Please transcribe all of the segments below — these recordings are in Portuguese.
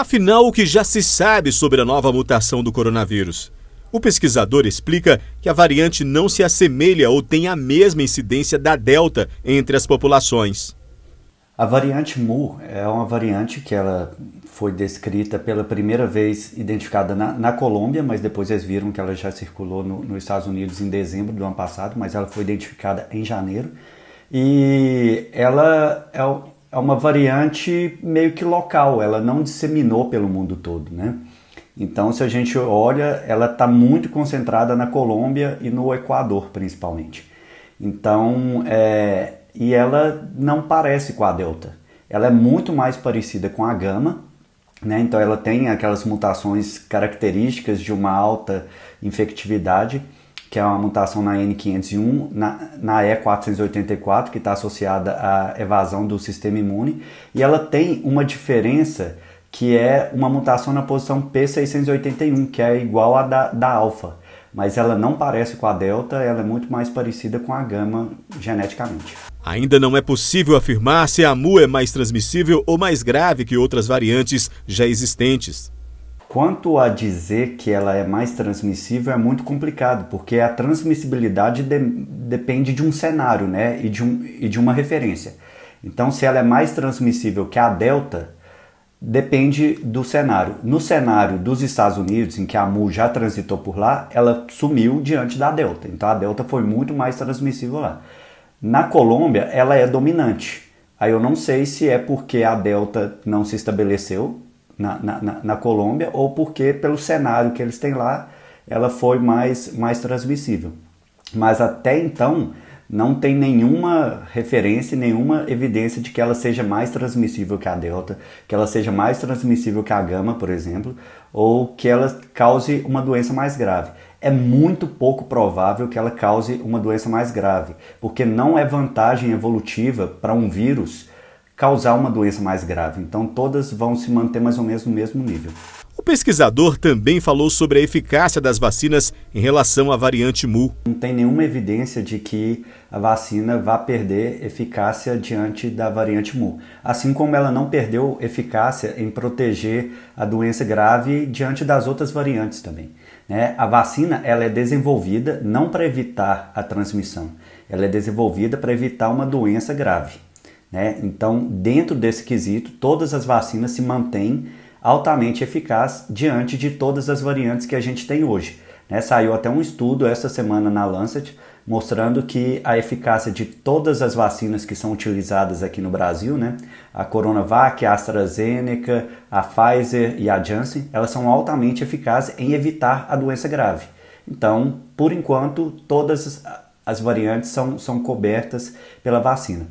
Afinal, o que já se sabe sobre a nova mutação do coronavírus? O pesquisador explica que a variante não se assemelha ou tem a mesma incidência da Delta entre as populações. A variante Mu é uma variante que ela foi descrita pela primeira vez identificada na, na Colômbia, mas depois eles viram que ela já circulou no, nos Estados Unidos em dezembro do ano passado, mas ela foi identificada em janeiro. E ela é é uma variante meio que local, ela não disseminou pelo mundo todo, né? Então, se a gente olha, ela está muito concentrada na Colômbia e no Equador, principalmente. Então, é, e ela não parece com a Delta. Ela é muito mais parecida com a Gama, né? Então, ela tem aquelas mutações características de uma alta infectividade que é uma mutação na N501, na, na E484, que está associada à evasão do sistema imune, e ela tem uma diferença que é uma mutação na posição P681, que é igual à da, da alfa, mas ela não parece com a delta, ela é muito mais parecida com a gama geneticamente. Ainda não é possível afirmar se a MU é mais transmissível ou mais grave que outras variantes já existentes. Quanto a dizer que ela é mais transmissível é muito complicado, porque a transmissibilidade de, depende de um cenário né? e, de um, e de uma referência. Então, se ela é mais transmissível que a delta, depende do cenário. No cenário dos Estados Unidos, em que a Mu já transitou por lá, ela sumiu diante da delta. Então, a delta foi muito mais transmissível lá. Na Colômbia, ela é dominante. Aí eu não sei se é porque a delta não se estabeleceu, na, na, na Colômbia ou porque pelo cenário que eles têm lá ela foi mais, mais transmissível. Mas até então não tem nenhuma referência, nenhuma evidência de que ela seja mais transmissível que a delta, que ela seja mais transmissível que a gama, por exemplo, ou que ela cause uma doença mais grave. É muito pouco provável que ela cause uma doença mais grave, porque não é vantagem evolutiva para um vírus causar uma doença mais grave. Então, todas vão se manter mais ou menos no mesmo nível. O pesquisador também falou sobre a eficácia das vacinas em relação à variante Mu. Não tem nenhuma evidência de que a vacina vá perder eficácia diante da variante Mu, assim como ela não perdeu eficácia em proteger a doença grave diante das outras variantes também. Né? A vacina ela é desenvolvida não para evitar a transmissão, ela é desenvolvida para evitar uma doença grave. Né? Então, dentro desse quesito, todas as vacinas se mantêm altamente eficaz diante de todas as variantes que a gente tem hoje. Né? Saiu até um estudo esta semana na Lancet mostrando que a eficácia de todas as vacinas que são utilizadas aqui no Brasil, né? a Coronavac, a AstraZeneca, a Pfizer e a Janssen, elas são altamente eficazes em evitar a doença grave. Então, por enquanto, todas as variantes são, são cobertas pela vacina.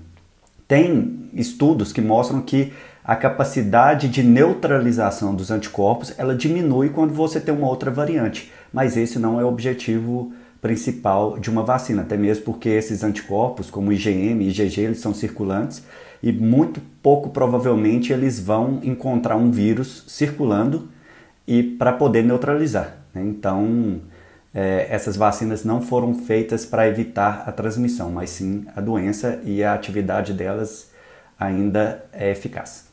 Tem estudos que mostram que a capacidade de neutralização dos anticorpos ela diminui quando você tem uma outra variante, mas esse não é o objetivo principal de uma vacina, até mesmo porque esses anticorpos, como IgM e IgG, eles são circulantes e muito pouco provavelmente eles vão encontrar um vírus circulando e para poder neutralizar. Né? Então, é, essas vacinas não foram feitas para evitar a transmissão, mas sim a doença e a atividade delas ainda é eficaz.